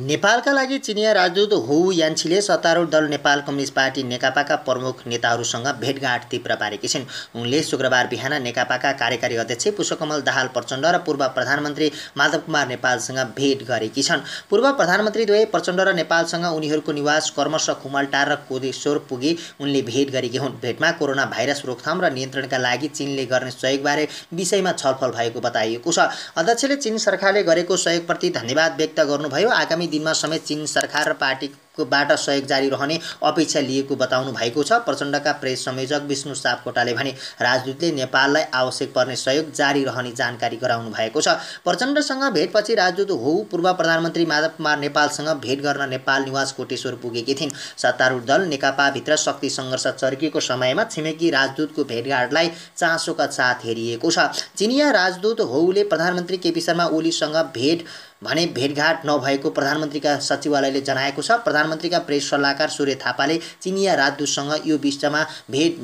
नेपालका लागि चिनिया राजदूत हु यान्छीले सत्तारूढ दल नेपाल कम्युनिस्ट पार्टी नेकपाका प्रमुख नेताहरूसँग भेटघाट तीव्र पारेकी छिन् उनले शुक्रबार बिहान नेकपाका कार्यकारी अध्यक्ष पुष्पकमल दाहाल प्रचण्ड र पूर्व प्रधानमन्त्री माधव कुमार नेपालसँग भेट गरेकी छन् पूर्व प्रधानमन्त्री दुवै प्रचण्ड र नेपालसँग उनीहरूको निवास कर्मश टार र कोदेश्वर पुगी उनले भेट गरेकी हुन् भेटमा कोरोना भाइरस रोकथाम र नियन्त्रणका लागि चिनले गर्ने सहयोगबारे विषयमा छलफल भएको बताइएको छ अध्यक्षले चिन सरकारले गरेको सहयोगप्रति धन्यवाद व्यक्त गर्नुभयो आगामी आगामी दिनमा समेत चीन सरकार र पार्टीकोबाट सहयोग जारी रहने अपेक्षा लिएको बताउनु भएको छ प्रचण्डका प्रेस संयोजक विष्णु सापकोटाले भने राजदूतले नेपाललाई आवश्यक पर्ने सहयोग जारी रहने जानकारी गराउनु भएको छ प्रचण्डसँग भेटपछि राजदूत हो पूर्व प्रधानमन्त्री माधव कुमार नेपालसँग भेट गर्न नेपाल निवास कोटेश्वर पुगेकी थिइन् सत्तारूढ दल नेकपाभित्र शक्ति सङ्घर्ष चर्किएको समयमा छिमेकी राजदूतको भेटघाटलाई चासोका साथ हेरिएको छ चिनिया राजदूत होउले प्रधानमन्त्री केपी शर्मा ओलीसँग भेट भने भेटघाट नभएको प्रधानमन्त्रीका सचिवालयले जनाएको छ प्रधानमन्त्रीका प्रेस सल्लाहकार सूर्य थापाले चिनिया राजदूतसँग यो विषयमा भेट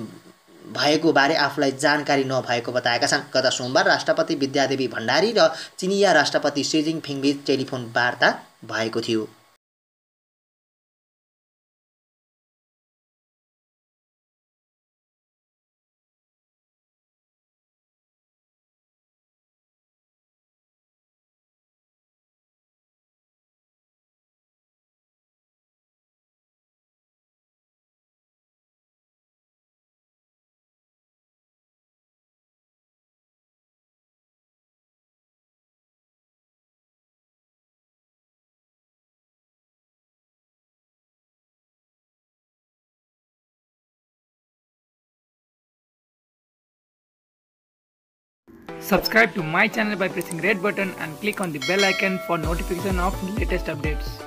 भएको बारे आफूलाई जानकारी नभएको बताएका छन् गत सोमबार राष्ट्रपति विद्यादेवी भण्डारी र चिनिया राष्ट्रपति सेजिङ फिङबिच टेलिफोन वार्ता भएको थियो Subscribe to my channel by pressing red button and click on the bell icon for notification of latest updates.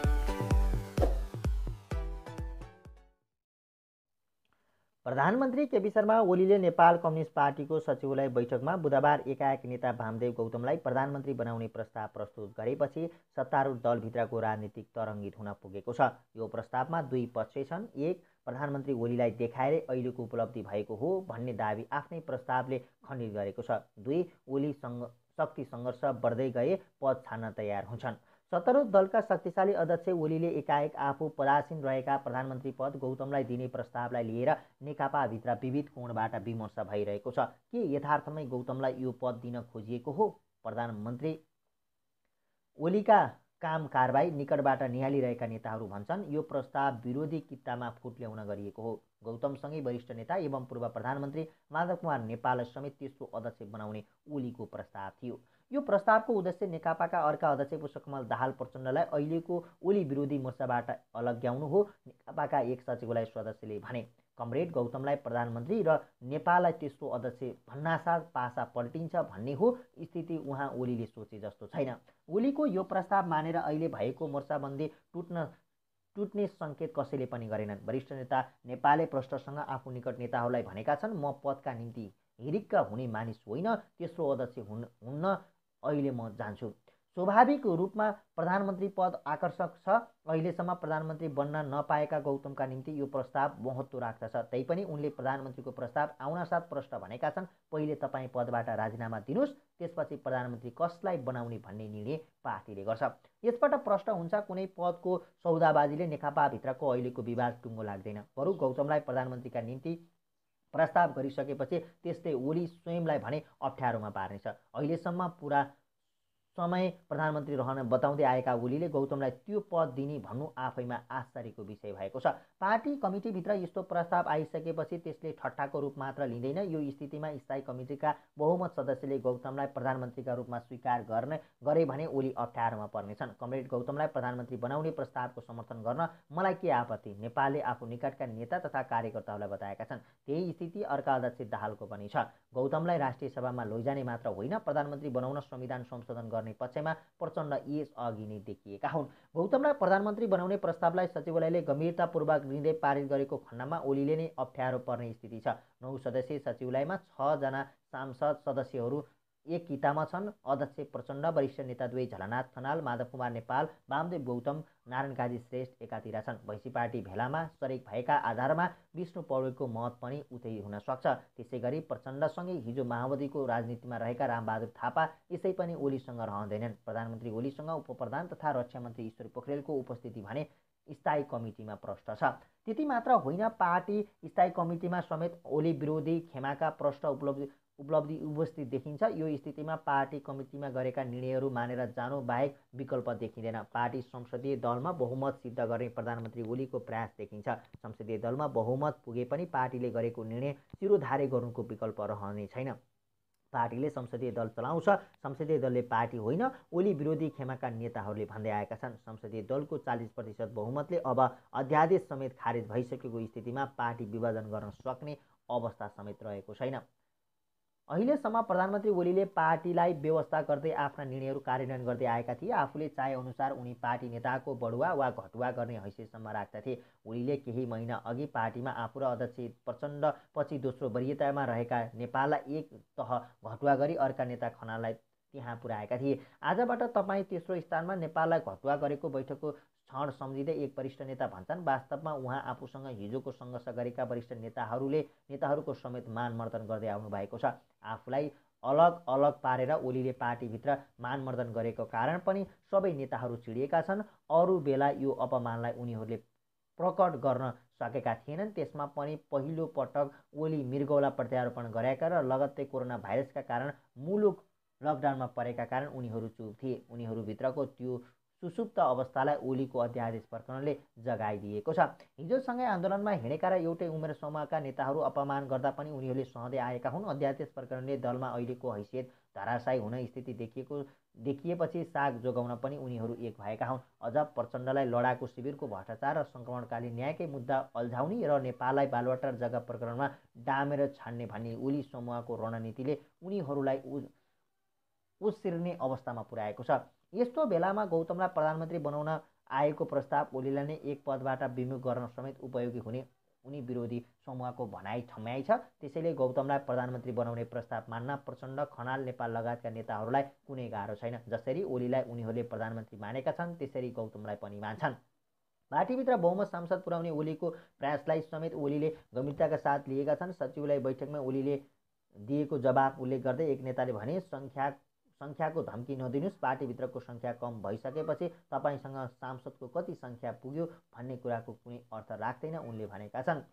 प्रधानमन्त्री केपी शर्मा ओलीले नेपाल कम्युनिस्ट पार्टीको सचिवालय बैठकमा बुधबार एकाएक नेता भामदेव गौतमलाई प्रधानमन्त्री बनाउने प्रस्ताव प्रस्तुत गरेपछि सत्तारूढ दलभित्रको राजनीतिक तरङ्गित हुन पुगेको छ यो प्रस्तावमा दुई पक्ष छन् एक प्रधानमन्त्री ओलीलाई देखाएरै अहिलेको उपलब्धि भएको हो भन्ने दावी आफ्नै प्रस्तावले खण्डित गरेको छ दुई ओली ओलीसँग शक्ति सङ्घर्ष बढ्दै गए पद छान्न तयार हुन्छन् सत्रौँ दलका शक्तिशाली अध्यक्ष ओलीले एकाएक आफू पदासीन रहेका प्रधानमन्त्री पद गौतमलाई दिने प्रस्तावलाई लिएर नेकपाभित्र विविध कोणबाट विमर्श भइरहेको छ के यथार्थमै गौतमलाई यो पद दिन खोजिएको हो प्रधानमन्त्री ओलीका काम कारवाही निकटबाट निहालिरहेका नेताहरू भन्छन् यो प्रस्ताव विरोधी कितामा फुट ल्याउन गरिएको हो गौतमसँगै वरिष्ठ नेता एवं पूर्व प्रधानमन्त्री माधव कुमार नेपाल समेत तेस्रो अध्यक्ष बनाउने ओलीको प्रस्ताव थियो यो प्रस्तावको उद्देश्य नेकपाका अर्का अध्यक्ष पुष्पकमल दाहाल प्रचण्डलाई अहिलेको ओली विरोधी मोर्चाबाट अलग्याउनु हो नेकपाका एक सचिवलाई सदस्यले भने कमरेड गौतमलाई प्रधानमन्त्री र नेपाललाई त्यस्तो अध्यक्ष भन्नासाथ पासा पल्टिन्छ भन्ने हो स्थिति उहाँ ओलीले सोचे जस्तो छैन ओलीको यो प्रस्ताव मानेर अहिले भएको मोर्चाबन्दी टुट्न टुट्ने सङ्केत कसैले पनि गरेनन् वरिष्ठ नेता नेपाले प्रष्टसँग आफू निकट नेताहरूलाई भनेका छन् म पदका निम्ति हिरिक्क हुने मानिस होइन तेस्रो अध्यक्ष हुन् हुन्न अहिले म जान्छु स्वाभाविक रूपमा प्रधानमन्त्री पद आकर्षक छ अहिलेसम्म प्रधानमन्त्री बन्न नपाएका गौतमका निम्ति यो प्रस्ताव महत्त्व राख्दछ तैपनि उनले प्रधानमन्त्रीको प्रस्ताव आउनसाथ प्रष्ट भनेका छन् पहिले तपाईँ पदबाट राजीनामा दिनुहोस् त्यसपछि प्रधानमन्त्री कसलाई बनाउने भन्ने निर्णय पार्टीले गर्छ यसबाट प्रष्ट हुन्छ कुनै पदको सौदाबाजीले नेकपाभित्रको अहिलेको विवाद टुङ्गो लाग्दैन बरु गौतमलाई प्रधानमन्त्रीका निम्ति प्रस्ताव गरिसकेपछि त्यस्तै ओली स्वयंलाई भने अप्ठ्यारोमा पार्नेछ अहिलेसम्म पुरा समय प्रधानमन्त्री रहन बताउँदै आएका ओलीले गौतमलाई त्यो पद दिने भन्नु आफैमा आश्चर्यको विषय भएको छ पार्टी कमिटीभित्र यस्तो प्रस्ताव आइसकेपछि त्यसले ठट्टाको रूप मात्र लिँदैन यो स्थितिमा स्थायी कमिटीका बहुमत सदस्यले गौतमलाई प्रधानमन्त्रीका रूपमा स्वीकार गर्ने गरे भने ओली अप्ठ्यारोमा पर्नेछन् कमरेड गौतमलाई प्रधानमन्त्री बनाउने प्रस्तावको समर्थन गर्न मलाई के आपत्ति नेपालले आफू निकटका नेता तथा कार्यकर्ताहरूलाई बताएका छन् त्यही स्थिति अर्का अध्यक्ष दाहालको पनि छ गौतमलाई राष्ट्रिय सभामा लैजाने मात्र होइन प्रधानमन्त्री बनाउन संविधान संशोधन गर्न गर्ने पक्षमा प्रचण्ड यस अघि नै देखिएका हुन् गौतमलाई प्रधानमन्त्री बनाउने प्रस्तावलाई सचिवालयले गम्भीरतापूर्वक लिँदै पारित गरेको खण्डमा ओलीले नै अप्ठ्यारो पर्ने स्थिति छ नौ सदस्यीय सचिवालयमा छजना सांसद सदस्यहरू एक कितामा छन् अध्यक्ष प्रचण्ड वरिष्ठ नेता दुवै झलनाथ खनाल माधव कुमार नेपाल वामदेव गौतम नारायण गाजी श्रेष्ठ एकातिर छन् भैँसी पार्टी भेलामा सरेक भएका आधारमा विष्णु पौडेलको मत पनि उतै हुन सक्छ त्यसै गरी प्रचण्डसँगै हिजो माओवादीको राजनीतिमा रहेका रामबहादुर थापा यसै पनि ओलीसँग रहँदैनन् प्रधानमन्त्री ओलीसँग उपप्रधान तथा रक्षा मन्त्री ईश्वर पोखरेलको उपस्थिति भने स्थायी कमिटीमा प्रष्ट छ त्यति मात्र होइन पार्टी स्थायी कमिटीमा समेत ओली विरोधी खेमाका प्रष्ट उपलब्धि उपलब्धि उपस्थित देखिन्छ यो स्थितिमा पार्टी कमिटीमा गरेका निर्णयहरू मानेर जानु बाहेक विकल्प देखिँदैन पार्टी संसदीय दलमा बहुमत सिद्ध गर्ने प्रधानमन्त्री ओलीको प्रयास देखिन्छ संसदीय दलमा बहुमत पुगे पनि पार्टीले गरेको निर्णय सिरोधारे गर्नुको विकल्प रहने छैन पार्टीले संसदीय दल चलाउँछ संसदीय दलले पार्टी होइन ओली विरोधी खेमाका नेताहरूले भन्दै आएका छन् संसदीय दलको चालिस प्रतिशत बहुमतले अब अध्यादेश समेत खारेज भइसकेको स्थितिमा पार्टी विभाजन गर्न सक्ने अवस्था समेत रहेको छैन अहिलेसम्म प्रधानमन्त्री ओलीले पार्टीलाई व्यवस्था गर्दै आफ्ना निर्णयहरू कार्यान्वयन गर्दै आएका थिए आफूले चाहेअनुसार उनी पार्टी नेताको बढुवा वा घटुवा गर्ने हैसियतसम्म राख्दा थिए ओलीले केही महिना अघि पार्टीमा आफू र अध्यक्ष प्रचण्ड पछि दोस्रो वरियतामा रहेका नेपाललाई एक तह घटुवा गरी अर्का नेता खनाललाई यहाँ पुर्याएका थिए आजबाट तपाईँ तेस्रो स्थानमा नेपाललाई घटुवा गरेको बैठकको क्षण सम्झिँदै एक वरिष्ठ नेता भन्छन् वास्तवमा उहाँ आफूसँग हिजोको सङ्घर्ष गरेका वरिष्ठ नेताहरूले नेताहरूको समेत मानमर्दन गर्दै आउनुभएको छ आफूलाई अलग अलग पारेर ओलीले पार्टीभित्र मानमर्दन गरेको कारण पनि सबै नेताहरू चिडिएका छन् अरू बेला यो अपमानलाई उनीहरूले प्रकट गर्न सकेका थिएनन् त्यसमा पनि पहिलो पटक ओली मृगौला प्रत्यारोपण गरेका र लगत्तै कोरोना भाइरसका कारण मुलुक लकडाउनमा परेका कारण उनीहरू चुप थिए उनीहरूभित्रको त्यो सुसुप्त अवस्थालाई ओलीको अध्यादेश प्रकरणले जगाइदिएको छ हिजोसँगै आन्दोलनमा हिँडेका र एउटै उमेर समूहका नेताहरू अपमान गर्दा पनि उनीहरूले सहँदै आएका हुन् अध्यादेश प्रकरणले दलमा अहिलेको हैसियत धराशायी हुने स्थिति देखिएको देखिएपछि साग जोगाउन पनि उनीहरू एक भएका हुन् अझ प्रचण्डलाई लडाकु शिविरको भ्रष्टाचार र सङ्क्रमणकालीन न्यायकै मुद्दा अल्झाउने र नेपाललाई बालवाटार जग्गा प्रकरणमा डामेर छान्ने भन्ने ओली समूहको रणनीतिले उनीहरूलाई उसिर्ने अवस्थामा पुर्याएको छ यस्तो बेलामा गौतमलाई प्रधानमन्त्री बनाउन आएको प्रस्ताव ओलीलाई नै एक पदबाट विमुख गर्न समेत उपयोगी हुने उनी विरोधी समूहको भनाइ ठम्याइ छ त्यसैले गौतमलाई प्रधानमन्त्री बनाउने प्रस्ताव मान्न प्रचण्ड खनाल नेपाल लगायतका नेताहरूलाई कुनै गाह्रो छैन जसरी ओलीलाई उनीहरूले प्रधानमन्त्री मानेका छन् त्यसरी गौतमलाई पनि मान्छन् पार्टीभित्र बहुमत सांसद पुर्याउने ओलीको प्रयासलाई समेत ओलीले गम्भीरताका साथ लिएका छन् सचिवलाई बैठकमा ओलीले दिएको जवाब उल्लेख गर्दै एक नेताले भने सङ्ख्या सङ्ख्याको धम्की नदिनुहोस् पार्टीभित्रको सङ्ख्या कम भइसकेपछि तपाईँसँग सांसदको कति सङ्ख्या पुग्यो भन्ने कुराको कुनै अर्थ राख्दैन उनले भनेका छन्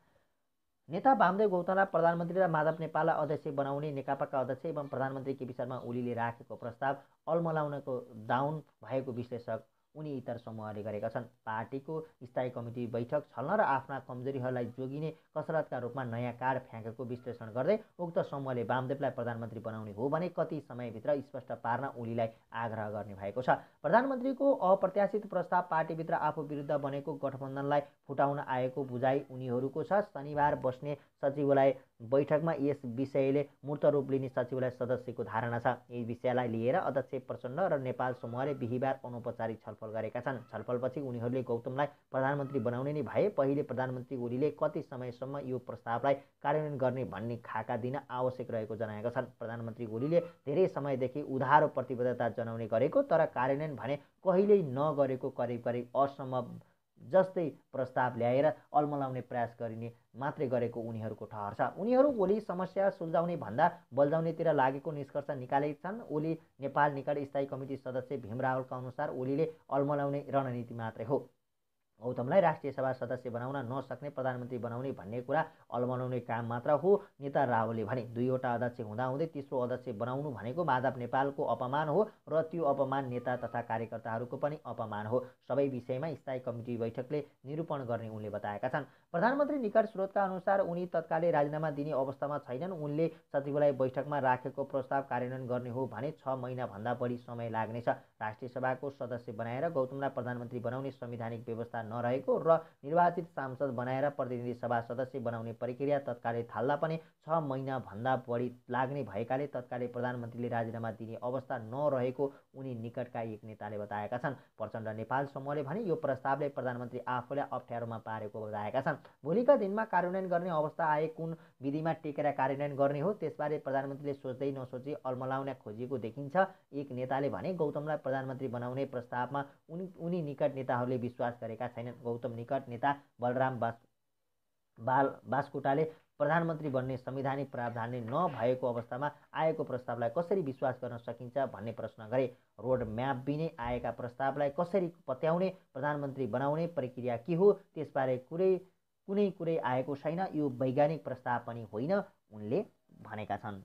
नेता वामदेव गौतमलाई प्रधानमन्त्री र माधव नेपाललाई अध्यक्ष बनाउने नेकपाका अध्यक्ष एवं प्रधानमन्त्री केपी शर्मा ओलीले राखेको प्रस्ताव अल्मलाउनको दाउन भएको विश्लेषक उनी इतर समूहले गरेका छन् पार्टीको स्थायी कमिटी बैठक छल्न र आफ्ना कमजोरीहरूलाई जोगिने कसरतका रूपमा नयाँ कार्ड फ्याँकेको विश्लेषण गर्दै उक्त समूहले वामदेवलाई प्रधानमन्त्री बनाउने हो भने कति समयभित्र स्पष्ट पार्न ओलीलाई आग्रह गर्ने भएको छ प्रधानमन्त्रीको अप्रत्याशित प्रस्ताव पार्टीभित्र आफू विरुद्ध बनेको गठबन्धनलाई फुटाउन आएको बुझाइ उनीहरूको छ शनिबार बस्ने सचिवालय बैठकमा यस विषयले मूर्त रूप लिने सचिवालय सदस्यको धारणा छ यी विषयलाई लिएर अध्यक्ष प्रचण्ड र नेपाल समूहले बिहिबार अनौपचारिक छलफल गरेका छन् छलफलपछि उनीहरूले गौतमलाई प्रधानमन्त्री बनाउने नै भए पहिले प्रधानमन्त्री ओलीले कति समयसम्म यो प्रस्तावलाई कार्यान्वयन गर्ने भन्ने खाका दिन आवश्यक रहेको जनाएका छन् प्रधानमन्त्री ओलीले धेरै समयदेखि उधारो प्रतिबद्धता जनाउने गरेको तर कार्यान्वयन भने कहिल्यै नगरेको करिब करिब असम्भव जस्तै प्रस्ताव ल्याएर अल्मलाउने प्रयास गरिने मात्रै गरेको उनीहरूको ठहर छ उनीहरू ओली समस्या सुल्झाउने भन्दा बल्झाउनेतिर लागेको निष्कर्ष निकालेका छन् ओली नेपाल निकट स्थायी कमिटी सदस्य भीमरावलका अनुसार ओलीले अल्मलाउने रणनीति मात्रै हो गौतमलाई राष्ट्रिय सभा सदस्य बनाउन नसक्ने प्रधानमन्त्री बनाउने भन्ने कुरा अलमलाउने काम मात्र हो नेता रावलले भने दुईवटा अध्यक्ष हुँदाहुँदै तेस्रो अध्यक्ष बनाउनु भनेको माधव नेपालको अपमान हो र त्यो अपमान नेता तथा कार्यकर्ताहरूको पनि अपमान हो सबै विषयमा स्थायी कमिटी बैठकले निरूपण गर्ने उनले बताएका छन् प्रधानमन्त्री निकट स्रोतका अनुसार उनी तत्कालै राजीनामा दिने अवस्थामा छैनन् उनले सचिवलाई बैठकमा राखेको प्रस्ताव कार्यान्वयन गर्ने हो भने छ महिनाभन्दा बढी समय लाग्नेछ राष्ट्रिय सभाको सदस्य बनाएर गौतमलाई प्रधानमन्त्री बनाउने संवैधानिक व्यवस्था नरहेको र निर्वाचित सांसद बनाएर प्रतिनिधि सभा सदस्य बनाउने प्रक्रिया तत्कालै थाल्दा पनि छ महिनाभन्दा बढी लाग्ने भएकाले तत्कालै प्रधानमन्त्रीले राजीनामा दिने अवस्था नरहेको उनी निकटका एक नेताले बताएका छन् प्रचण्ड नेपाल समूहले भने यो प्रस्तावले प्रधानमन्त्री आफूलाई अप्ठ्यारोमा पारेको बताएका छन् भोलिका दिनमा कार्यान्वयन गर्ने अवस्था आए कुन विधिमा टेकेर कार्यान्वयन गर्ने हो त्यसबारे प्रधानमन्त्रीले सोच्दै नसोची अल्मलाउन खोजिएको देखिन्छ एक नेताले भने गौतमलाई प्रधानमन्त्री बनाउने प्रस्तावमा उनी उनी निकट नेताहरूले विश्वास गरेका छैनन् गौतम निकट नेता बलराम बास बाल बासकोटाले प्रधानमन्त्री बन्ने संवैधानिक प्रावधानले नभएको अवस्थामा आएको प्रस्तावलाई कसरी विश्वास गर्न सकिन्छ भन्ने प्रश्न गरे रोड म्याप बिने आएका प्रस्तावलाई कसरी पत्याउने प्रधानमन्त्री बनाउने प्रक्रिया के हो त्यसबारे कुरै कुनै कुरै आएको छैन यो वैज्ञानिक प्रस्ताव पनि होइन उनले भनेका छन्